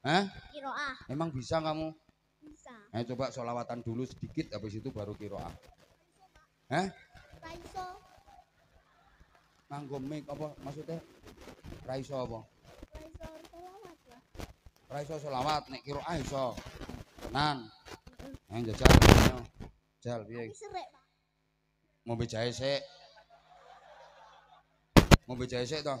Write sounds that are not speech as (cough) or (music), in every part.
Hah? Kiroah. Emang bisa kamu? Bisa. Ayo nah, coba sholawatan dulu sedikit, habis itu baru kiroah. Hah? Raiso. Nganggo mic apa maksudnya? Raiso apa? Raiso sholawat lah. Raiso sholawat nek kiroah iso. Tenan. Ayo jajal. Jajal piye? Mau jahe sik. Mau jahe sik toh?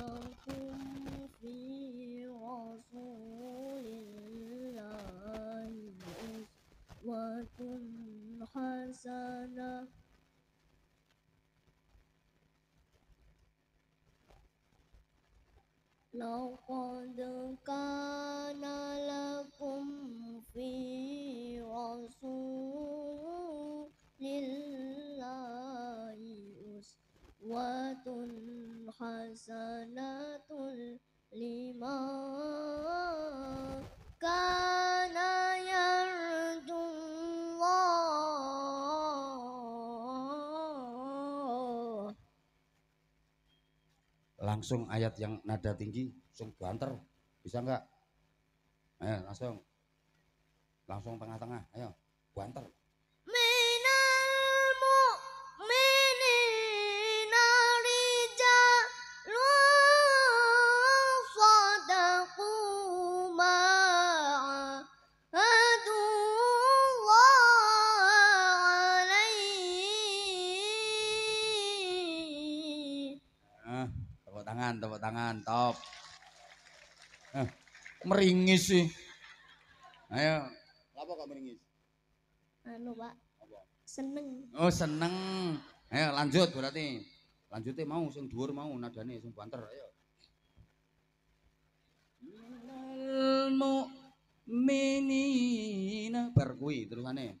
لكم في رسول الله أسوة حسنة لقد كان لكم في Hasanatul lima kana يرجو langsung ayat yang nada tinggi langsung banter bisa nggak eh, langsung langsung tengah-tengah ayo banter mantap. Eh, Ayo. Apa kok meringis? Anu, Pak. Seneng. Oh, seneng. Ayo lanjut berarti. Lanjutnya mau sing dhuwur mau nadane sing banter. Ayo. Minal mu'minina berkui terusane.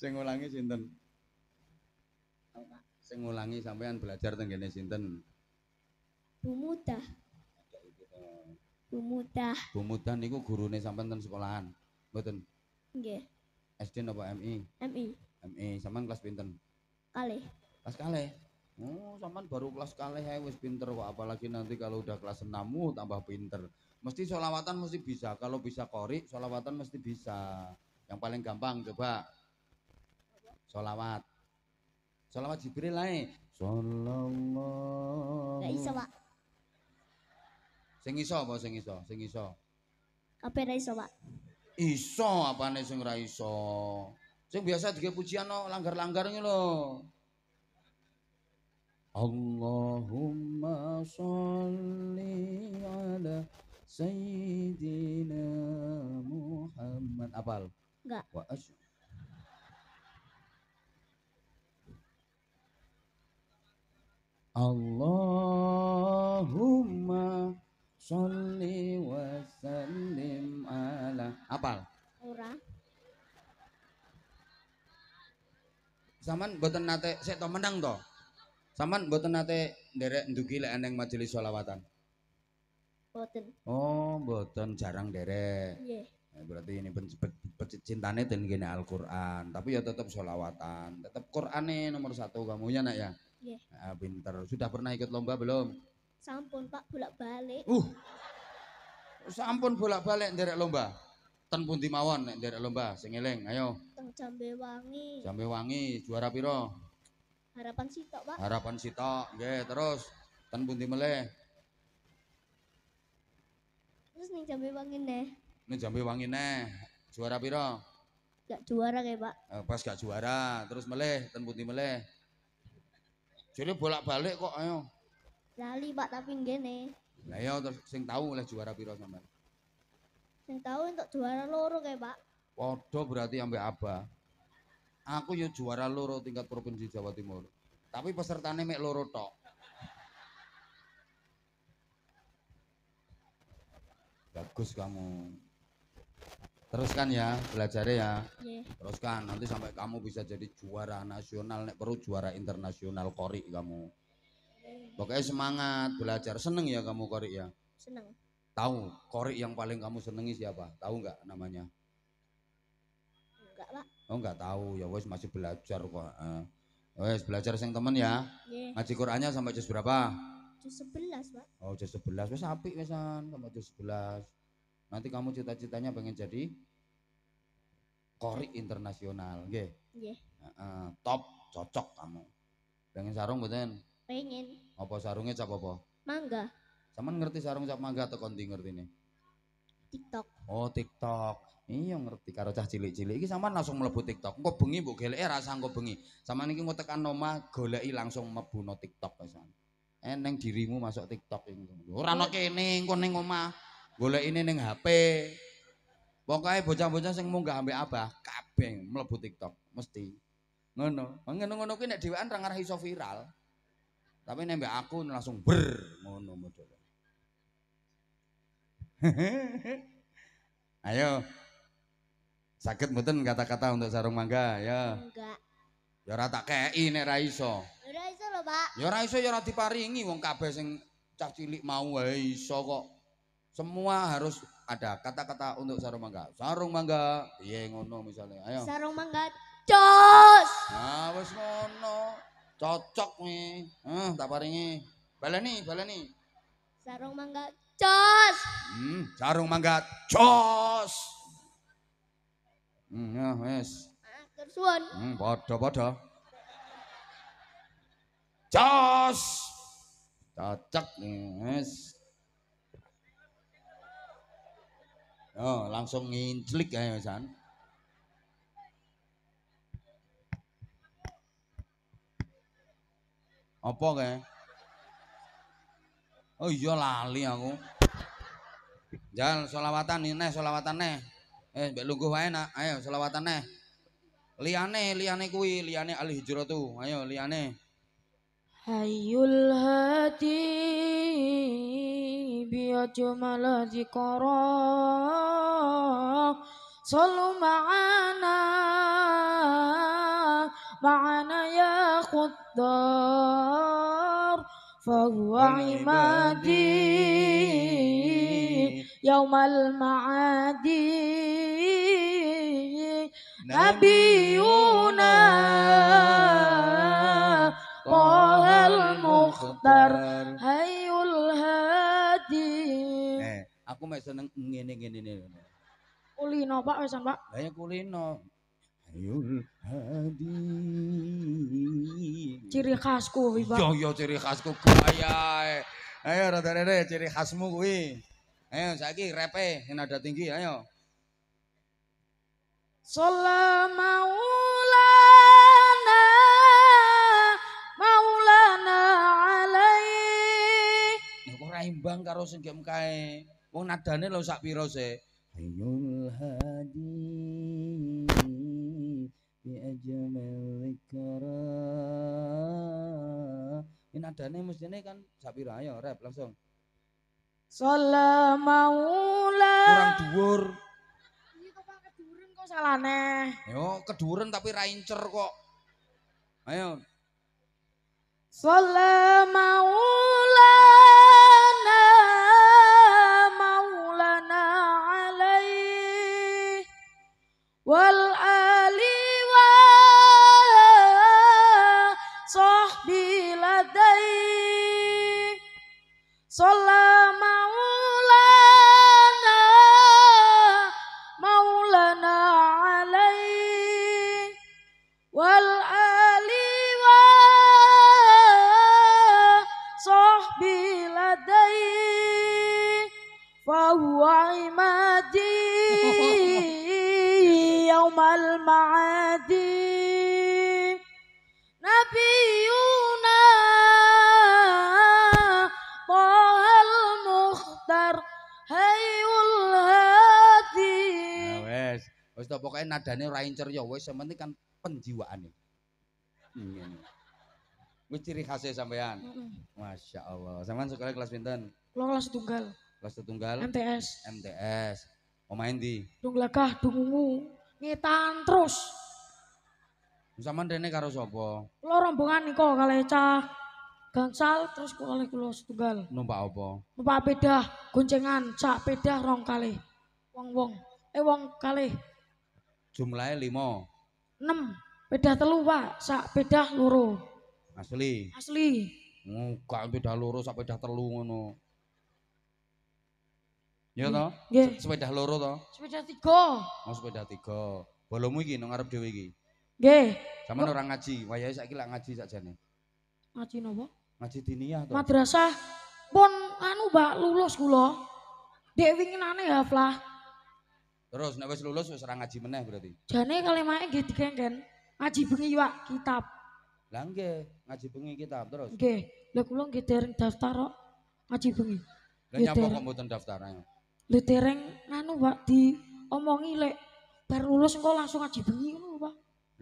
Sing ngulangi sinten? Sing ngulangi sampean belajar tenggene sinten? Bumudah. Bumudah. Bumudah niku gurune sampean ten sekolahan. Mboten. Nggih. SD napa MI? MI. MI sampean kelas pinten? Kalih. Kelas kalih. Oh, sampean baru kelas kalih ae wis pinter kok apalagi nanti kalau udah kelas 6 tambah pinter. Mesti sholawatan mesti bisa. Kalau bisa kori, sholawatan mesti bisa. Yang paling gampang coba Solawat. Solawat Jibril lae. Sallallahu. Lah iso, Pak. Sing iso apa sing iso? Sing iso. Kabeh ra iso, Pak. Iso apane sing ra iso? Sing biasa tiga pujian no, langgar-langgar ngono lho. Allahumma sholli ala sayyidina Muhammad. Apal? Enggak. Allahumma sholli wa sallim ala apal ora Saman boten nate sik to menang to Saman boten nate nderek ndugi lek eneng majelis sholawatan Boten Oh boten jarang nderek Nggih eh, berarti ini cintanya dan gini Al-Quran tapi ya tetap sholawatan tetap Qur'ane nomor satu kamu kamunya nak ya Ah, pinter. Sudah pernah ikut lomba belum? Sampun, Pak, bolak-balik. Uh. Sampun bolak-balik nderek lomba. Ten pun dimawon nderek lomba, singeleng, ayo. Teng Jambe Wangi. Jambe Wangi, juara piro? Harapan sitok, Pak. Harapan sitok. Nggih, terus ten pun meleh? Terus nih Jambe Wangi neh. Nih Jambe Wangi neh. Juara piro? Gak juara kayak Pak. Eh, pas gak juara, terus meleh, ten pundi meleh. Jadi bolak-balik kok ayo. Lali Pak tapi gini. Lah ya terus sing tahu oleh juara piro sampean? Sing tahu untuk juara loro kayak Pak. Waduh, berarti ambek apa? Aku ya juara loro tingkat provinsi Jawa Timur. Tapi pesertane mek loro tok. Bagus kamu. Teruskan ya belajarnya ya. Teruskan nanti sampai kamu bisa jadi juara nasional nek perlu juara internasional kori kamu. Pokoknya semangat belajar. Seneng ya kamu kori ya? Seneng. Tahu kori yang paling kamu senengi siapa? Tahu nggak namanya? Enggak, Pak. Oh, nggak tahu. Ya wes masih belajar kok. Eh. wes belajar sing temen ya. Yeah. Ngaji Qur'annya sampai jam berapa? Jam 11, Pak. Oh, jam 11. Wes api wesan sampai jam 11. Nanti kamu cita-citanya pengen jadi kori internasional, nggih. Nggih. top cocok kamu. Pengen sarung mboten? Pengen. Apa sarungnya cap apa? Mangga. Sama ngerti sarung cap mangga atau konti ngerti nih? TikTok. Oh, TikTok. Iya ngerti karo cah cilik-cilik iki sampean langsung mlebu TikTok. Engko bengi mbok geleke rasa engko bengi. Sama nih engko tekan omah goleki langsung mlebu no TikTok pisan. Eneng dirimu masuk TikTok iki. Ora ana kene engko ning omah golekine ning HP. Pokoknya bocah-bocah sing munggah ambil Abah kabeh mlebu TikTok mesti. Ngono. Ngono-ngono kuwi nek dhewean iso viral. Tapi nek aku langsung ber ngono model. (laughs) Ayo. Sakit mboten kata-kata untuk sarung mangga ya. Enggak. Ya rata tak kei nek ra iso. Ya Pak. Ya ora iso ya ora diparingi wong kabeh sing cah cilik mau wae iso kok. Semua harus ada kata-kata untuk sarung mangga. Sarung mangga, iya ngono misalnya. Ayo. Sarung mangga jos. Nah, wes ngono. Cocok nih. Eh, tak paringi. Baleni, baleni. Sarung mangga jos. Hmm, sarung mangga jos. Hmm, ya wes. Matur Hmm, bodoh, bodoh. Jos. Cocok nih, wes. Oh, langsung nginclik ya, San. Apa ke? Oh iya lali aku. Jal selawatan ini, selawatan Eh, mbak lunggu wae nak. Ayo selawatan nih. Liane, liane kuwi, liane Ali Hijro Ayo liane. Hayul hati bi ajmalah zikara Sallu ma'ana Ma'ana ya khuddar Fahuwa imadi Yawmal ma'adi Nabiuna Qahal mukhtar Hai aku mek seneng ngene ngene ngene. Kulino Pak wis Pak. Lah ya kulino. Ayul hadi. Ciri khasku kuwi Yo yo ciri khasku kuwi ae. Eh. Ayo rada rere ciri khasmu kuwi. Ayo saiki repe nada tinggi ayo. Sallallahu maulana maulana alai. Ya kok imbang karo sing gek Wong nadane lo sak pira se. Hayyul hadi bi ajmal Ini nadane mestine kan sak pira ayo rap langsung. Salamaula. Kurang dhuwur. Iki kok keduren kok salane. Yo keduren tapi ra incer kok. Ayo. Salamaula. صحبي لدي صلى Wis to pokoke nadane ora incer ya wis sementing kan penjiwaane. Ngene. Wis ciri khase sampean. Masya Allah. Sampean sekolah kelas pinten? Kula kelas tunggal. Kelas tunggal. MTS. MTS. Omah endi? Tunglakah dungungu. ngitan terus. Sampean rene karo sapa? Kula rombongan iko kalih cah gangsal terus kok kelas kula setunggal numpak apa numpak pedah goncengan sak pedah rong kali wong-wong eh wong kali jumlahnya lima enam pedah telu pak sak beda luru asli asli muka hmm, pedah luru sak beda telu ngono ya hmm. toh yeah. sepeda loro toh sepeda tiga mau oh, sepeda tiga belum lagi nongarap dewi lagi yeah. sama orang ngaji wajah saya kira ngaji saja nih ngaji nopo ngaji dinia toh. madrasah pun anu bak lulus gula dia ingin aneh ya Terus nek wis lulus wis ora ngaji meneh berarti. Jane kalemake nggih digenggen. Ngaji bengi wak kitab. Lah nggih, ngaji bengi kitab terus. Nggih. Lah kula nggih dereng daftar kok ngaji bengi. Lah nyapa kok mboten daftar ayo. Lah dereng nganu wak diomongi lek bar lulus engko langsung ngaji bengi ngono Pak.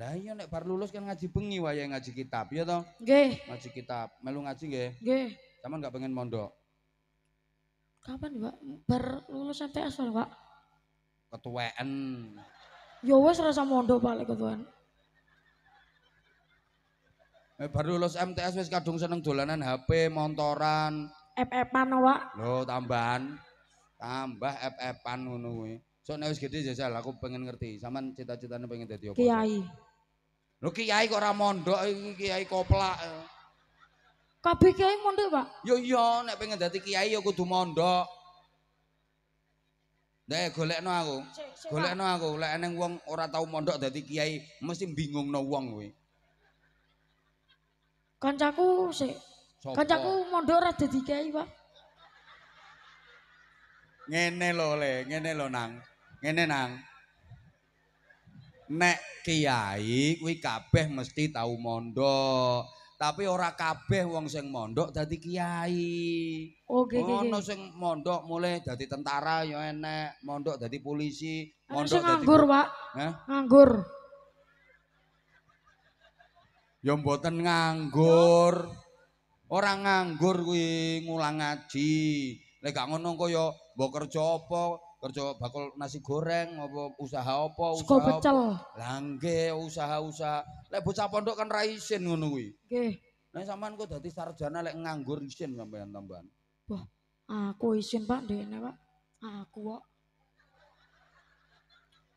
Lah iya nek bar lulus kan ngaji bengi wae ya, ngaji kitab ya toh? Nggih. Ngaji kitab. Melu ngaji nggih? Nggih. Saman gak pengen mondok? Kapan, Pak? Bar lulus MTS, Pak ketuaan. Ya wes rasa mondo balik ketuaan. Eh, baru lulus MTS wes kadung seneng dolanan HP, montoran. Ep-epan Pak. Lo tambahan. Tambah ep-epan ngono kuwi. So nek wis gede jajal aku pengen ngerti. Saman cita-citane pengen dadi apa? Kiai. Lo kiai kok ora mondok iki kiai koplak. Kabeh kiai mondok, Pak. Yo iya, nek pengen dadi kiai ya kudu mondok. Nek golekno aku. Golekno aku, lek ning wong ora tau mondok dadi kiai mesti bingungno wong kowe. Kancaku sik. Kancaku mondok ora dadi kiai, Pak. Ngene lo, Le. Ngene lo, Nang. Ngene, Nang. Nek kiai kuwi kabeh mesti tau mondok. tapi ora kabeh wong sing mondok dadi kiai. Oke, oh, okay, sing mondok mulai dadi tentara yo enek, mondok dadi polisi, mondok dadi nganggur. Pak. Hah? Anggur. Yo mboten nganggur. Ora nganggur kuwi ngulang ngaji. Lek gak ngono kok yo mbok kerja opo. kerja bakul nasi goreng apa usaha apa usaha Sego pecel. Lah nggih usaha-usaha. Lek bocah pondok kan ra isin ngono kuwi. Nggih. Nek sampean kok dadi sarjana lek nganggur isin sampean tambahan. Wah, aku isin Pak dene Pak. Aku kok.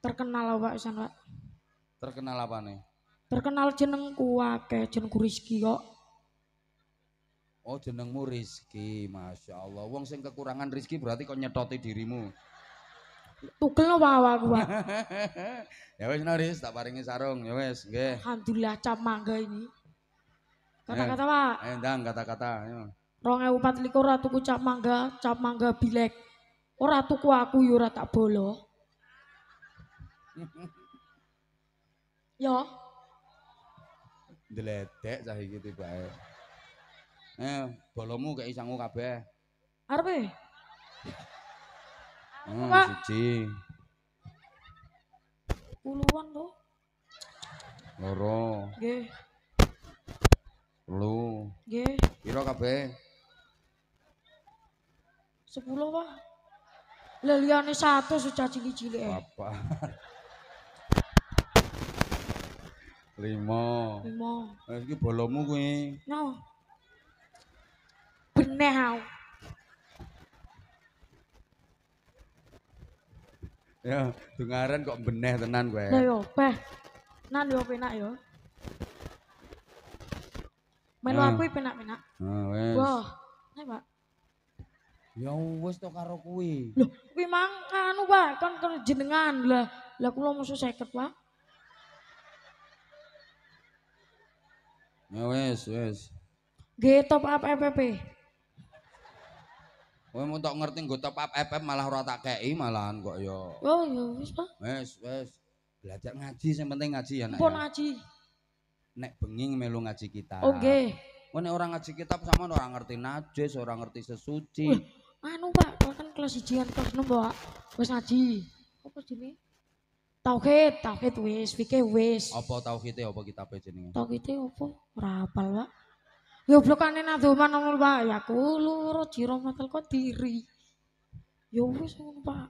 Terkenal Pak isin Pak. Terkenal apa nih? Terkenal jenengku akeh jenengku Rizki kok. Oh jenengmu Rizki, Masya Allah. Wong sing kekurangan Rizki berarti kau nyetoti dirimu. tukelno wae aku. (laughs) Ya wis Noris, tak paringi sarung, ya wis, nggih. Alhamdulillah cap mangga ini. Eh, kata-kata, Pak. Eh, kata-kata, ya. 2024 ora tuku cap mangga, cap mangga bilek. Ora tuku aku ya ora tak bolo. (laughs) Yo. Deletek cah iki tibake. Eh, bolomu kaya sangu kabeh. Arepe. (laughs) Hmm, siji. Puluhan to. Loro. Nggih. Lu. Nggih. Pira kabeh? 10 wah. Lah liyane 100 sejak cilik-cilik. Apa? 5. 5. iki bolomu kuwi. No. Benih aku. Ya, dengaran kok beneh tenan gue. Nah yo, peh. Nan yo penak yo. Main nah. aku penak penak. Nah, wes. Wah, nih pak. Ya wes to karo kuwi. Lho, kuwi mang anu pak, kan kon jenengan lah. Lah kula mesti 50, pak. Ya wes, wes. Nggih top up FPP. Wong entuk ngerti nggo top up FM malah ora tak kei malahan kok ya. Oh ya wis, Pak. Wis, wis. Belajar ngaji sing penting ngaji ya, Nak. Pun ngaji. Nek bengi melu ngaji kita. Oke. Okay. Wong nek ora ngaji kitab sama ora ngerti najis, ora ngerti sesuci. anu, Pak, kan kelas 1 an kelas 6, Wis ngaji. Apa jenenge? Tauhid, tauhid wis, fikih wis. Apa tauhid e apa kitabe jenenge? Tauhid e apa? Ora hafal, Pak. Ya blokane nadoman ono wae aku loro jiro metel kok diri. Ya wis ngono, Pak.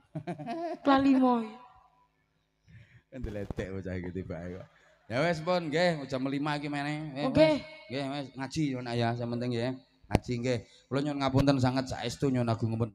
Kalimo. Endeletek bocah iki tiba ayo. Ya wis pun nggih, jam 5 iki meneh. Eh, nggih. Nggih wis ngaji yo nak ya, sing penting nggih. Ngaji nggih. Kula nyuwun ngapunten sanget saestu nyuwun agung ngapunten.